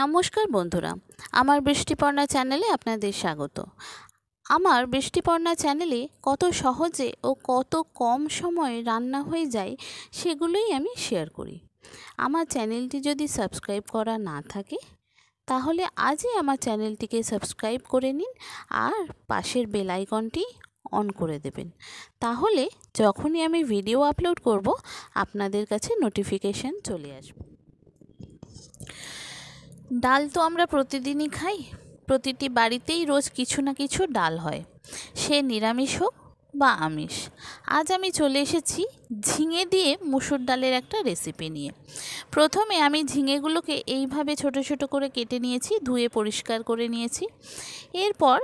নমস্কার বন্ধুরা আমার বৃষ্টিপর্ণা চ্যানেলে আপনাদের স্বাগত আমার বৃষ্টিপর্ণা চ্যানেলে কত সহজে ও কত কম সময়ে রান্না হয়ে যায় সেগুলোই আমি শেয়ার করি আমার চ্যানেলটি যদি সাবস্ক্রাইব করা না থাকে তাহলে আজই আমার চ্যানেলটিকে সাবস্ক্রাইব করে নিন আর পাশের বেল আইকনটি অন করে দেবেন তাহলে যখনই আমি ভিডিও আপলোড করব আপনাদের কাছে নোটিফিকেশান চলে আসবে ডাল তো আমরা প্রতিদিনই খাই প্রতিটি বাড়িতেই রোজ কিছু না কিছু ডাল হয় সে নিরামিষ হোক বা আমিষ আজ আমি চলে এসেছি ঝিঙে দিয়ে মুসুর ডালের একটা রেসিপি নিয়ে প্রথমে আমি ঝিঙেগুলোকে এইভাবে ছোট ছোট করে কেটে নিয়েছি ধুয়ে পরিষ্কার করে নিয়েছি এরপর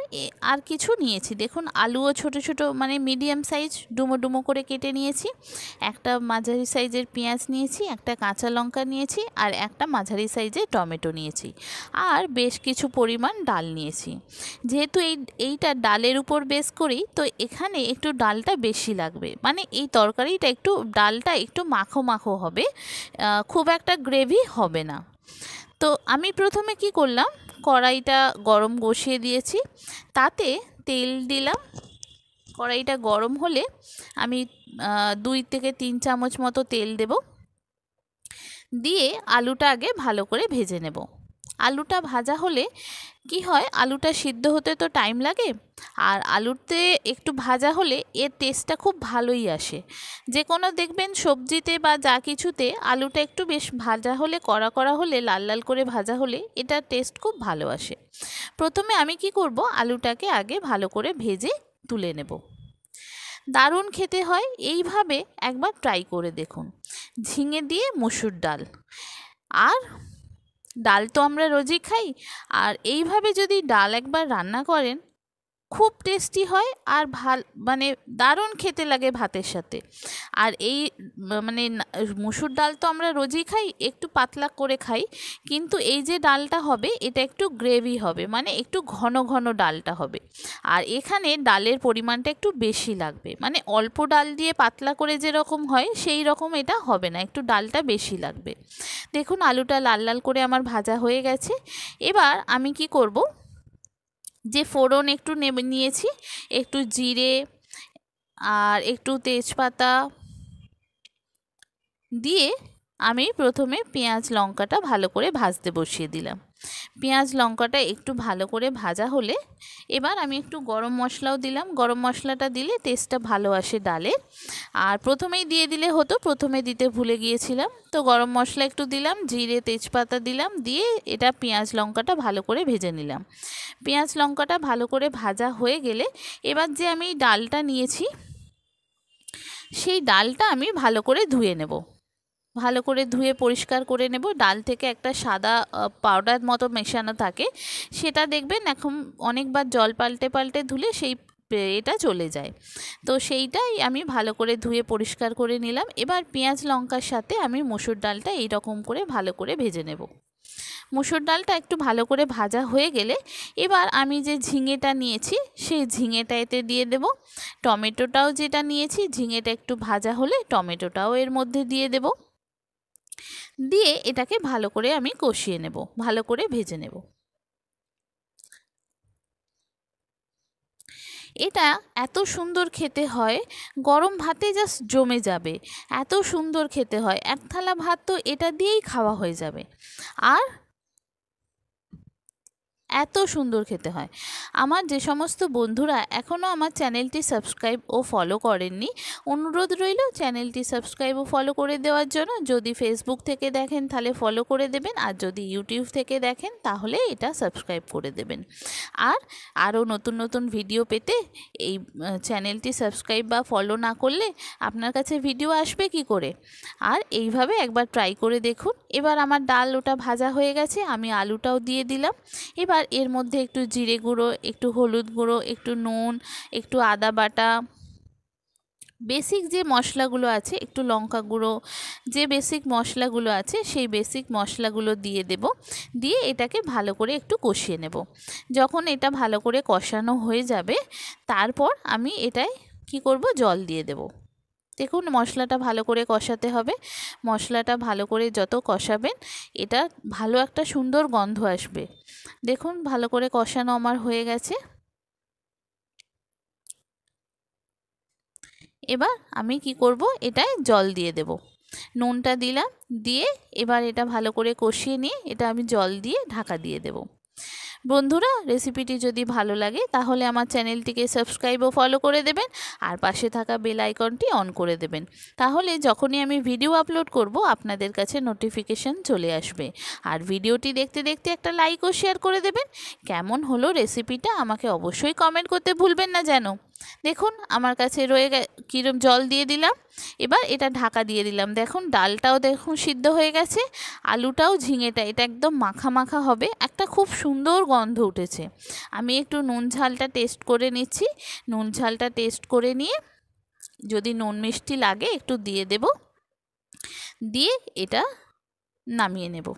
আর কিছু নিয়েছি দেখুন আলুও ছোট ছোট মানে মিডিয়াম সাইজ ডুমো ডুমো করে কেটে নিয়েছি একটা মাঝারি সাইজের পেঁয়াজ নিয়েছি একটা কাঁচা লঙ্কা নিয়েছি আর একটা মাঝারি সাইজের টমেটো নিয়েছি আর বেশ কিছু পরিমাণ ডাল নিয়েছি যেহেতু এই এইটা ডালের উপর বেশ করি তো এখানে একটু ডালটা বেশি লাগবে মানে এই তরকারিটা একটু ডালটা একটু মাখো মাখো হবে খুব একটা গ্রেভি হবে না তো আমি প্রথমে কি করলাম কড়াইটা গরম বসিয়ে দিয়েছি তাতে তেল দিলাম কড়াইটা গরম হলে আমি দুই থেকে তিন চামচ মতো তেল দেব দিয়ে আলুটা আগে ভালো করে ভেজে নেব আলুটা ভাজা হলে কি হয় আলুটা সিদ্ধ হতে তো টাইম লাগে আর আলুতে একটু ভাজা হলে এর টেস্টটা খুব ভালোই আসে যে কোনো দেখবেন সবজিতে বা যা কিছুতে আলুটা একটু বেশ ভাজা হলে কড়া করা হলে লাল লাল করে ভাজা হলে এটার টেস্ট খুব ভালো আসে প্রথমে আমি কি করব আলুটাকে আগে ভালো করে ভেজে তুলে নেব দারুণ খেতে হয় এইভাবে একবার ট্রাই করে দেখুন ঝিঙে দিয়ে মসুর ডাল আর ডাল তো আমরা রোজই খাই আর এইভাবে যদি ডাল একবার রান্না করেন খুব টেস্টি হয় আর ভাল মানে দারুণ খেতে লাগে ভাতের সাথে আর এই মানে মুসুর ডাল তো আমরা রোজই খাই একটু পাতলা করে খাই কিন্তু এই যে ডালটা হবে এটা একটু গ্রেভি হবে মানে একটু ঘন ঘন ডালটা হবে আর এখানে ডালের পরিমাণটা একটু বেশি লাগবে মানে অল্প ডাল দিয়ে পাতলা করে যেরকম হয় সেই রকম এটা হবে না একটু ডালটা বেশি লাগবে দেখুন আলুটা লাল লাল করে আমার ভাজা হয়ে গেছে এবার আমি কি করব যে ফোড়ন একটু নিয়েছি একটু জিরে আর একটু তেজপাতা দিয়ে আমি প্রথমে পেঁয়াজ লঙ্কাটা ভালো করে ভাজতে বসিয়ে দিলাম পেঁয়াজ লঙ্কাটা একটু ভালো করে ভাজা হলে এবার আমি একটু গরম মশলাও দিলাম গরম মশলাটা দিলে টেস্টটা ভালো আসে ডালে আর প্রথমেই দিয়ে দিলে হতো প্রথমে দিতে ভুলে গিয়েছিলাম তো গরম মশলা একটু দিলাম জিরে তেজপাতা দিলাম দিয়ে এটা পেঁয়াজ লঙ্কাটা ভালো করে ভেজে নিলাম পেঁয়াজ লঙ্কাটা ভালো করে ভাজা হয়ে গেলে এবার যে আমি ডালটা নিয়েছি সেই ডালটা আমি ভালো করে ধুয়ে নেবো ভালো করে ধুয়ে পরিষ্কার করে নেব ডাল থেকে একটা সাদা পাউডার মতো মেশানো থাকে সেটা দেখবেন এখন অনেকবার জল পাল্টে পাল্টে ধুলে সেই এটা চলে যায় তো সেইটাই আমি ভালো করে ধুয়ে পরিষ্কার করে নিলাম এবার পেঁয়াজ লঙ্কার সাথে আমি মসুর ডালটা এইরকম করে ভালো করে ভেজে নেব মসুর ডালটা একটু ভালো করে ভাজা হয়ে গেলে এবার আমি যে ঝিঙেটা নিয়েছি সেই ঝিঙেটা এতে দিয়ে দেব টমেটোটাও যেটা নিয়েছি ঝিঙেটা একটু ভাজা হলে টমেটোটাও এর মধ্যে দিয়ে দেবো দিয়ে এটাকে ভালো করে আমি কষিয়ে নেব ভালো করে ভেজে নেব এটা এত সুন্দর খেতে হয় গরম ভাতে জাস্ট জমে যাবে এত সুন্দর খেতে হয় এক থালা ভাত তো এটা দিয়েই খাওয়া হয়ে যাবে আর এত সুন্দর খেতে হয় আমার যে সমস্ত বন্ধুরা এখনও আমার চ্যানেলটি সাবস্ক্রাইব ও ফলো করেননি অনুরোধ রইল চ্যানেলটি সাবস্ক্রাইব ও ফলো করে দেওয়ার জন্য যদি ফেসবুক থেকে দেখেন তাহলে ফলো করে দেবেন আর যদি ইউটিউব থেকে দেখেন তাহলে এটা সাবস্ক্রাইব করে দেবেন আর আরও নতুন নতুন ভিডিও পেতে এই চ্যানেলটি সাবস্ক্রাইব বা ফলো না করলে আপনার কাছে ভিডিও আসবে কি করে আর এইভাবে একবার ট্রাই করে দেখুন এবার আমার ডাল ওটা ভাজা হয়ে গেছে আমি আলুটাও দিয়ে দিলাম এবার এবার এর মধ্যে একটু জিরে গুঁড়ো একটু হলুদ গুঁড়ো একটু নুন একটু আদা বাটা বেসিক যে মশলাগুলো আছে একটু লঙ্কা গুঁড়ো যে বেসিক মশলাগুলো আছে সেই বেসিক মশলাগুলো দিয়ে দেব দিয়ে এটাকে ভালো করে একটু কষিয়ে নেব যখন এটা ভালো করে কষানো হয়ে যাবে তারপর আমি এটায় কি করব জল দিয়ে দেবো দেখুন মশলাটা ভালো করে কষাতে হবে মশলাটা ভালো করে যত কষাবেন এটা ভালো একটা সুন্দর গন্ধ আসবে দেখুন ভালো করে কষানো আমার হয়ে গেছে এবার আমি কি করব এটায় জল দিয়ে দেব নুনটা দিলাম দিয়ে এবার এটা ভালো করে কষিয়ে নিয়ে এটা আমি জল দিয়ে ঢাকা দিয়ে দেব বন্ধুরা রেসিপিটি যদি ভালো লাগে তাহলে আমার চ্যানেলটিকে সাবস্ক্রাইব ও ফলো করে দেবেন আর পাশে থাকা বেল আইকনটি অন করে দেবেন তাহলে যখনই আমি ভিডিও আপলোড করব আপনাদের কাছে নোটিফিকেশান চলে আসবে আর ভিডিওটি দেখতে দেখতে একটা লাইক ও শেয়ার করে দেবেন কেমন হলো রেসিপিটা আমাকে অবশ্যই কমেন্ট করতে ভুলবেন না যেন দেখুন আমার কাছে রয়ে কীরম জল দিয়ে দিলাম এবার এটা ঢাকা দিয়ে দিলাম দেখুন ডালটাও দেখুন সিদ্ধ হয়ে গেছে আলুটাও ঝিঙেটা এটা একদম মাখা মাখা হবে একটা খুব সুন্দর গন্ধ উঠেছে আমি একটু নুন ঝালটা টেস্ট করে নিচ্ছি নুন ঝালটা টেস্ট করে নিয়ে যদি নুন মিষ্টি লাগে একটু দিয়ে দেব দিয়ে এটা নামিয়ে নেব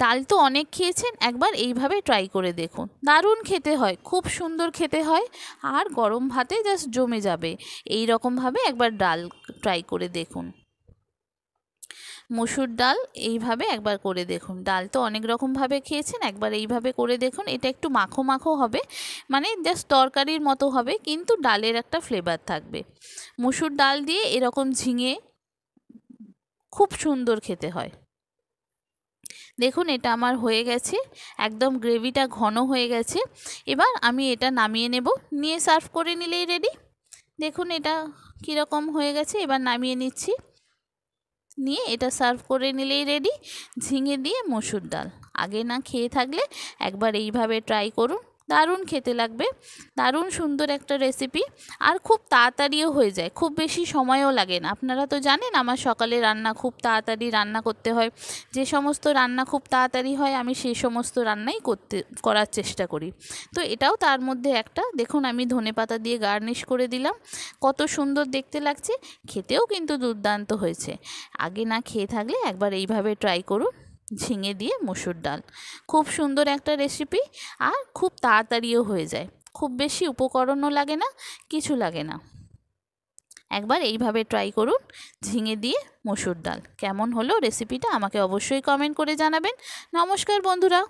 ডাল তো অনেক খেয়েছেন একবার এইভাবে ট্রাই করে দেখুন দারুণ খেতে হয় খুব সুন্দর খেতে হয় আর গরম ভাতে জাস্ট জমে যাবে এই রকমভাবে একবার ডাল ট্রাই করে দেখুন মসুর ডাল এইভাবে একবার করে দেখুন ডাল তো অনেক রকমভাবে খেয়েছেন একবার এইভাবে করে দেখুন এটা একটু মাখো মাখো হবে মানে জাস্ট তরকারির মতো হবে কিন্তু ডালের একটা ফ্লেভার থাকবে মসুর ডাল দিয়ে এরকম ঝিঙে খুব সুন্দর খেতে হয় দেখুন এটা আমার হয়ে গেছে একদম গ্রেভিটা ঘন হয়ে গেছে এবার আমি এটা নামিয়ে নেব নিয়ে সার্ভ করে নিলেই রেডি দেখুন এটা কীরকম হয়ে গেছে এবার নামিয়ে নিচ্ছি নিয়ে এটা সার্ভ করে নিলেই রেডি ঝিঙে দিয়ে মসুর ডাল আগে না খেয়ে থাকলে একবার এইভাবে ট্রাই করুন দারুণ খেতে লাগবে দারুণ সুন্দর একটা রেসিপি আর খুব তাড়াতাড়িও হয়ে যায় খুব বেশি সময়ও লাগে না আপনারা তো জানেন আমার সকালে রান্না খুব তাড়াতাড়ি রান্না করতে হয় যে সমস্ত রান্না খুব তাড়াতাড়ি হয় আমি সেই সমস্ত রান্নাই করতে করার চেষ্টা করি তো এটাও তার মধ্যে একটা দেখুন আমি ধনে পাতা দিয়ে গার্নিশ করে দিলাম কত সুন্দর দেখতে লাগছে খেতেও কিন্তু দুর্দান্ত হয়েছে আগে না খেয়ে থাকলে একবার এইভাবে ট্রাই করুন ঝিঙে দিয়ে মুসুর ডাল খুব সুন্দর একটা রেসিপি আর খুব তাড়াতাড়িও হয়ে যায় খুব বেশি উপকরণও লাগে না কিছু লাগে না একবার এইভাবে ট্রাই করুন ঝিঙে দিয়ে মসুর ডাল কেমন হলো রেসিপিটা আমাকে অবশ্যই কমেন্ট করে জানাবেন নমস্কার বন্ধুরা